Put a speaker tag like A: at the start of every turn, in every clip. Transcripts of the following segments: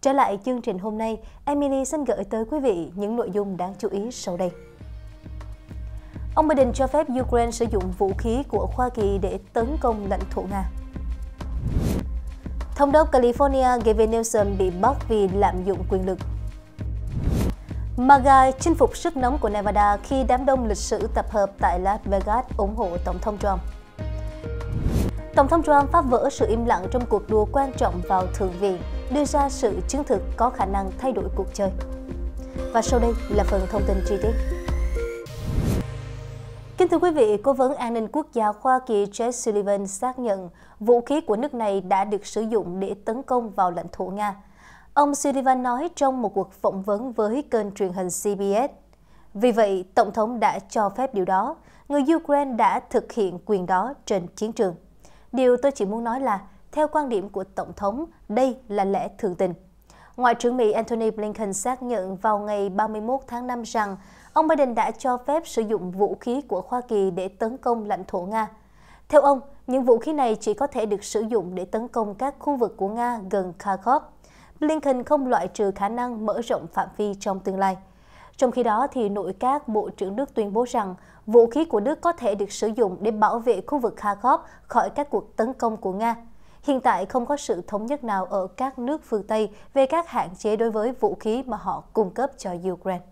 A: Trở lại chương trình hôm nay, Emily xin gửi tới quý vị những nội dung đáng chú ý sau đây. Ông Biden cho phép Ukraine sử dụng vũ khí của Hoa Kỳ để tấn công lãnh thổ Nga. Thống đốc California Gavin Newsom bị bắt vì lạm dụng quyền lực. MAGA chinh phục sức nóng của Nevada khi đám đông lịch sử tập hợp tại Las Vegas ủng hộ Tổng thống Trump. Tổng thống Trump phá vỡ sự im lặng trong cuộc đua quan trọng vào Thượng viện đưa ra sự chứng thực có khả năng thay đổi cuộc chơi. Và sau đây là phần thông tin chi tiết. Kính thưa quý vị, Cố vấn An ninh Quốc gia Hoa Kỳ Jake Sullivan xác nhận vũ khí của nước này đã được sử dụng để tấn công vào lãnh thổ Nga. Ông Sullivan nói trong một cuộc phỏng vấn với kênh truyền hình CBS. Vì vậy, Tổng thống đã cho phép điều đó. Người Ukraine đã thực hiện quyền đó trên chiến trường. Điều tôi chỉ muốn nói là theo quan điểm của Tổng thống, đây là lẽ thường tình. Ngoại trưởng Mỹ Antony Blinken xác nhận vào ngày 31 tháng 5 rằng ông Biden đã cho phép sử dụng vũ khí của Hoa Kỳ để tấn công lãnh thổ Nga. Theo ông, những vũ khí này chỉ có thể được sử dụng để tấn công các khu vực của Nga gần Kharkov. Blinken không loại trừ khả năng mở rộng phạm vi trong tương lai. Trong khi đó, thì nội các Bộ trưởng Đức tuyên bố rằng vũ khí của Đức có thể được sử dụng để bảo vệ khu vực Kharkov khỏi các cuộc tấn công của Nga. Hiện tại không có sự thống nhất nào ở các nước phương Tây về các hạn chế đối với vũ khí mà họ cung cấp cho Ukraine.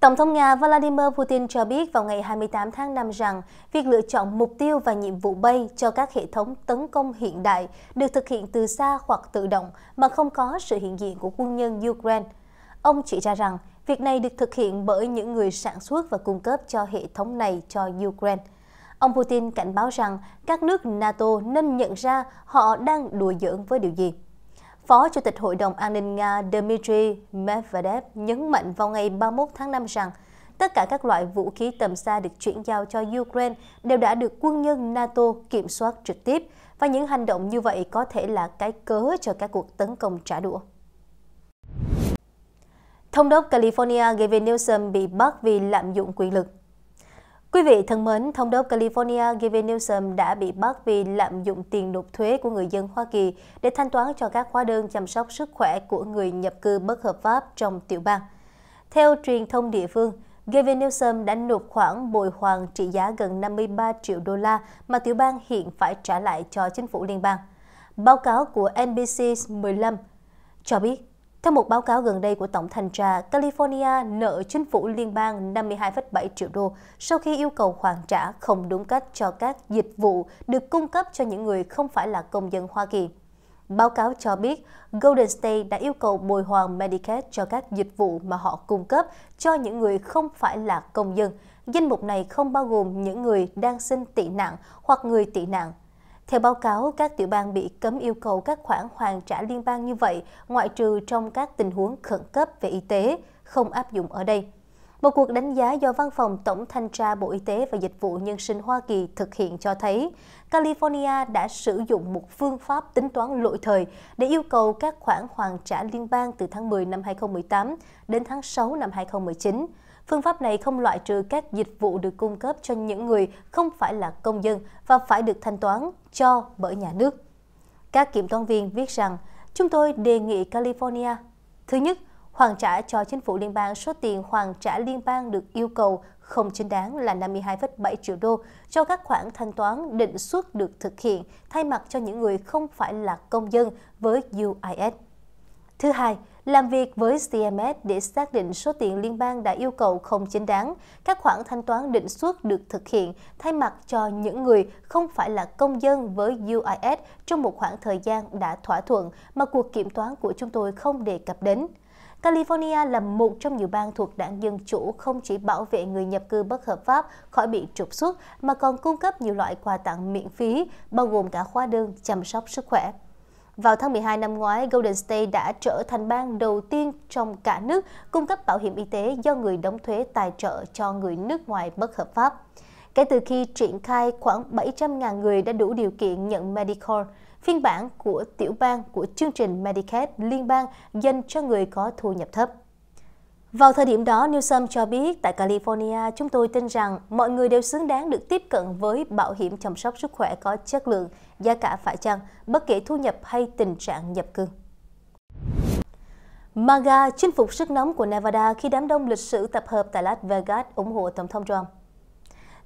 A: Tổng thống Nga Vladimir Putin cho biết vào ngày 28 tháng 5 rằng việc lựa chọn mục tiêu và nhiệm vụ bay cho các hệ thống tấn công hiện đại được thực hiện từ xa hoặc tự động mà không có sự hiện diện của quân nhân Ukraine. Ông chỉ ra rằng việc này được thực hiện bởi những người sản xuất và cung cấp cho hệ thống này cho Ukraine. Ông Putin cảnh báo rằng các nước NATO nên nhận ra họ đang đùa giỡn với điều gì. Phó Chủ tịch Hội đồng An ninh Nga Dmitry Medvedev nhấn mạnh vào ngày 31 tháng 5 rằng tất cả các loại vũ khí tầm xa được chuyển giao cho Ukraine đều đã được quân nhân NATO kiểm soát trực tiếp và những hành động như vậy có thể là cái cớ cho các cuộc tấn công trả đũa. Thống đốc California Gavin Newsom bị bắt vì lạm dụng quyền lực Quý vị thân mến, Thống đốc California Gavin Newsom đã bị bắt vì lạm dụng tiền nộp thuế của người dân Hoa Kỳ để thanh toán cho các hóa đơn chăm sóc sức khỏe của người nhập cư bất hợp pháp trong tiểu bang. Theo truyền thông địa phương, Gavin Newsom đã nộp khoản bồi hoàn trị giá gần 53 triệu đô la mà tiểu bang hiện phải trả lại cho chính phủ liên bang. Báo cáo của NBC 15 cho biết theo một báo cáo gần đây của Tổng Thanh tra, California nợ chính phủ liên bang 52,7 triệu đô sau khi yêu cầu hoàn trả không đúng cách cho các dịch vụ được cung cấp cho những người không phải là công dân Hoa Kỳ. Báo cáo cho biết, Golden State đã yêu cầu bồi hoàn Medicaid cho các dịch vụ mà họ cung cấp cho những người không phải là công dân. Danh mục này không bao gồm những người đang xin tị nạn hoặc người tị nạn theo báo cáo, các tiểu bang bị cấm yêu cầu các khoản hoàn trả liên bang như vậy, ngoại trừ trong các tình huống khẩn cấp về y tế, không áp dụng ở đây. Một cuộc đánh giá do Văn phòng Tổng Thanh tra Bộ Y tế và Dịch vụ Nhân sinh Hoa Kỳ thực hiện cho thấy, California đã sử dụng một phương pháp tính toán lỗi thời để yêu cầu các khoản hoàn trả liên bang từ tháng 10 năm 2018 đến tháng 6 năm 2019 Phương pháp này không loại trừ các dịch vụ được cung cấp cho những người không phải là công dân và phải được thanh toán cho bởi nhà nước. Các kiểm toán viên viết rằng, chúng tôi đề nghị California, thứ nhất, hoàn trả cho chính phủ liên bang số tiền hoàn trả liên bang được yêu cầu không chính đáng là 52,7 triệu đô cho các khoản thanh toán định suất được thực hiện thay mặt cho những người không phải là công dân với UIS. Thứ hai, làm việc với CMS để xác định số tiền liên bang đã yêu cầu không chính đáng, các khoản thanh toán định suất được thực hiện thay mặt cho những người không phải là công dân với UIS trong một khoảng thời gian đã thỏa thuận mà cuộc kiểm toán của chúng tôi không đề cập đến. California là một trong nhiều bang thuộc đảng Dân Chủ không chỉ bảo vệ người nhập cư bất hợp pháp khỏi bị trục xuất mà còn cung cấp nhiều loại quà tặng miễn phí, bao gồm cả khóa đơn chăm sóc sức khỏe. Vào tháng 12 năm ngoái, Golden State đã trở thành bang đầu tiên trong cả nước cung cấp bảo hiểm y tế do người đóng thuế tài trợ cho người nước ngoài bất hợp pháp. Kể từ khi triển khai, khoảng 700.000 người đã đủ điều kiện nhận Medicare, phiên bản của tiểu bang của chương trình Medicaid liên bang dành cho người có thu nhập thấp. Vào thời điểm đó, Newsom cho biết tại California, chúng tôi tin rằng mọi người đều xứng đáng được tiếp cận với bảo hiểm chăm sóc sức khỏe có chất lượng – giá cả phải chăng, bất kể thu nhập hay tình trạng nhập cư. MAGA chinh phục sức nóng của Nevada khi đám đông lịch sử tập hợp tại Las Vegas ủng hộ Tổng thống Trump.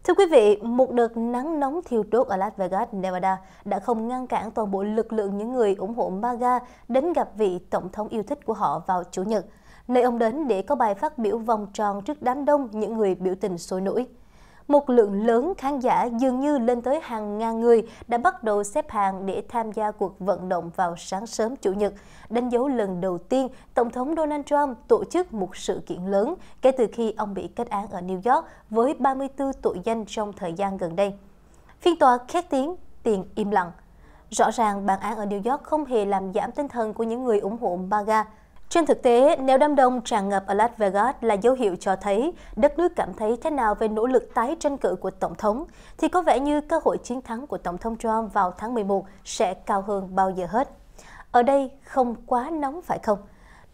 A: Thưa quý vị, một đợt nắng nóng thiêu đốt ở Las Vegas, Nevada đã không ngăn cản toàn bộ lực lượng những người ủng hộ MAGA đến gặp vị tổng thống yêu thích của họ vào Chủ nhật, nơi ông đến để có bài phát biểu vòng tròn trước đám đông những người biểu tình sôi nổi một lượng lớn khán giả dường như lên tới hàng ngàn người đã bắt đầu xếp hàng để tham gia cuộc vận động vào sáng sớm Chủ nhật, đánh dấu lần đầu tiên Tổng thống Donald Trump tổ chức một sự kiện lớn kể từ khi ông bị kết án ở New York với 34 tội danh trong thời gian gần đây. Phiên tòa khét tiếng, tiền im lặng. Rõ ràng, bản án ở New York không hề làm giảm tinh thần của những người ủng hộ MAGA. Trên thực tế, nếu đám đông tràn ngập ở Las Vegas là dấu hiệu cho thấy đất nước cảm thấy thế nào về nỗ lực tái tranh cử của Tổng thống, thì có vẻ như cơ hội chiến thắng của Tổng thống Trump vào tháng 11 sẽ cao hơn bao giờ hết. Ở đây không quá nóng phải không?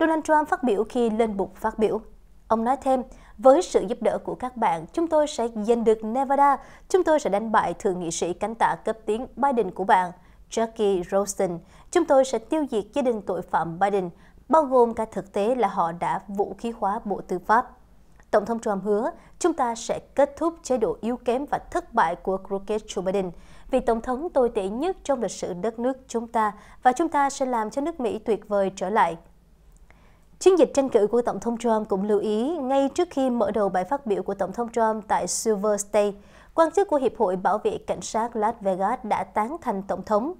A: Donald Trump phát biểu khi lên bục phát biểu. Ông nói thêm, với sự giúp đỡ của các bạn, chúng tôi sẽ giành được Nevada, chúng tôi sẽ đánh bại thượng nghị sĩ cánh tả cấp tiến Biden của bạn, Jackie Rosen. Chúng tôi sẽ tiêu diệt gia đình tội phạm Biden, bao gồm cả thực tế là họ đã vũ khí hóa Bộ Tư pháp. Tổng thống Trump hứa chúng ta sẽ kết thúc chế độ yếu kém và thất bại của Crooked Joe Biden vì Tổng thống tồi tệ nhất trong lịch sử đất nước chúng ta và chúng ta sẽ làm cho nước Mỹ tuyệt vời trở lại. Chiến dịch tranh cử của Tổng thống Trump cũng lưu ý ngay trước khi mở đầu bài phát biểu của Tổng thống Trump tại Silver State, quan chức của Hiệp hội Bảo vệ Cảnh sát Las Vegas đã tán thành Tổng thống.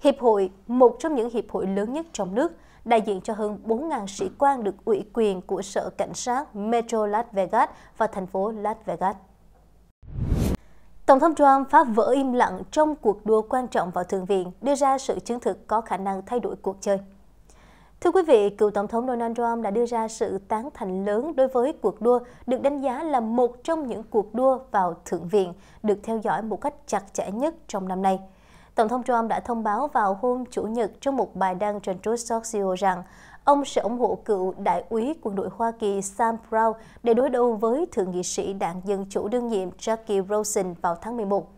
A: Hiệp hội, một trong những hiệp hội lớn nhất trong nước, đại diện cho hơn 4.000 sĩ quan được ủy quyền của Sở Cảnh sát Metro Las Vegas và thành phố Las Vegas. Tổng thống Trump phá vỡ im lặng trong cuộc đua quan trọng vào Thượng viện, đưa ra sự chứng thực có khả năng thay đổi cuộc chơi. Thưa quý vị, cựu Tổng thống Donald Trump đã đưa ra sự tán thành lớn đối với cuộc đua được đánh giá là một trong những cuộc đua vào Thượng viện được theo dõi một cách chặt chẽ nhất trong năm nay – Tổng thống Trump đã thông báo vào hôm Chủ nhật trong một bài đăng trên Truth Social rằng ông sẽ ủng hộ cựu đại úy quân đội Hoa Kỳ Sam Brown để đối đầu với thượng nghị sĩ đảng Dân Chủ đương nhiệm Jackie Rosen vào tháng 11.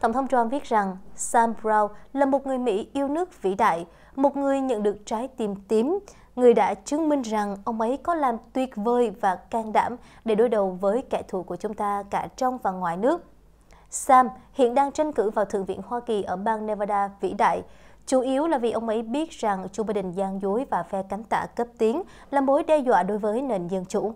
A: Tổng thống Trump viết rằng Sam Brown là một người Mỹ yêu nước vĩ đại, một người nhận được trái tim tím, người đã chứng minh rằng ông ấy có làm tuyệt vời và can đảm để đối đầu với kẻ thù của chúng ta cả trong và ngoài nước. Sam hiện đang tranh cử vào Thượng viện Hoa Kỳ ở bang Nevada vĩ đại, chủ yếu là vì ông ấy biết rằng Joe Biden gian dối và phe cánh tả cấp tiến là mối đe dọa đối với nền dân chủ.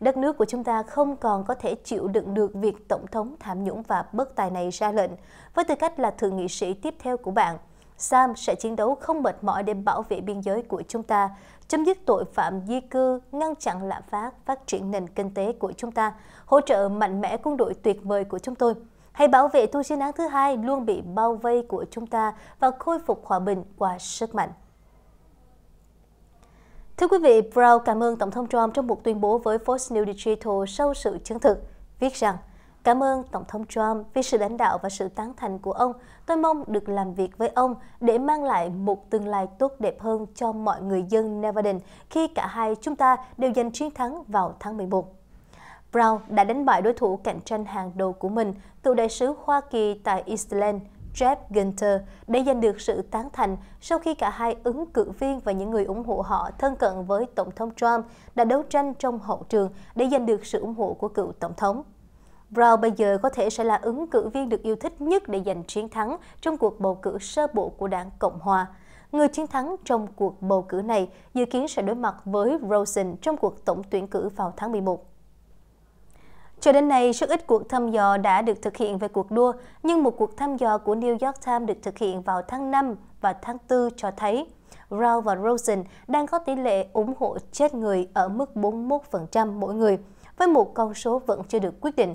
A: Đất nước của chúng ta không còn có thể chịu đựng được việc Tổng thống tham nhũng và bất tài này ra lệnh, với tư cách là thượng nghị sĩ tiếp theo của bạn. Sam sẽ chiến đấu không mệt mỏi để bảo vệ biên giới của chúng ta, chấm dứt tội phạm di cư, ngăn chặn lạm phát, phát triển nền kinh tế của chúng ta, hỗ trợ mạnh mẽ quân đội tuyệt vời của chúng tôi. Hãy bảo vệ thu chiến án thứ hai luôn bị bao vây của chúng ta và khôi phục hòa bình qua sức mạnh. Thưa quý vị, Brown cảm ơn Tổng thống Trump trong một tuyên bố với Fox News Digital sau sự chứng thực, viết rằng Cảm ơn Tổng thống Trump vì sự lãnh đạo và sự tán thành của ông. Tôi mong được làm việc với ông để mang lại một tương lai tốt đẹp hơn cho mọi người dân Nevada khi cả hai chúng ta đều giành chiến thắng vào tháng 11. Brown đã đánh bại đối thủ cạnh tranh hàng đầu của mình, cựu đại sứ Hoa Kỳ tại Iceland Jeff Gunter để giành được sự tán thành sau khi cả hai ứng cử viên và những người ủng hộ họ thân cận với Tổng thống Trump đã đấu tranh trong hậu trường để giành được sự ủng hộ của cựu Tổng thống. Brown bây giờ có thể sẽ là ứng cử viên được yêu thích nhất để giành chiến thắng trong cuộc bầu cử sơ bộ của đảng Cộng Hòa. Người chiến thắng trong cuộc bầu cử này dự kiến sẽ đối mặt với Rosen trong cuộc tổng tuyển cử vào tháng 11. Cho đến nay, rất ít cuộc thăm dò đã được thực hiện về cuộc đua, nhưng một cuộc thăm dò của New York Times được thực hiện vào tháng 5 và tháng 4 cho thấy Rao và Rosen đang có tỷ lệ ủng hộ chết người ở mức 41% mỗi người, với một con số vẫn chưa được quyết định.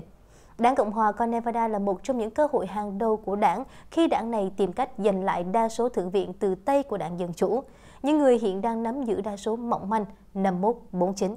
A: Đảng Cộng hòa coi Nevada là một trong những cơ hội hàng đầu của đảng khi đảng này tìm cách giành lại đa số thượng viện từ tây của đảng Dân Chủ, những người hiện đang nắm giữ đa số mỏng manh 51-49.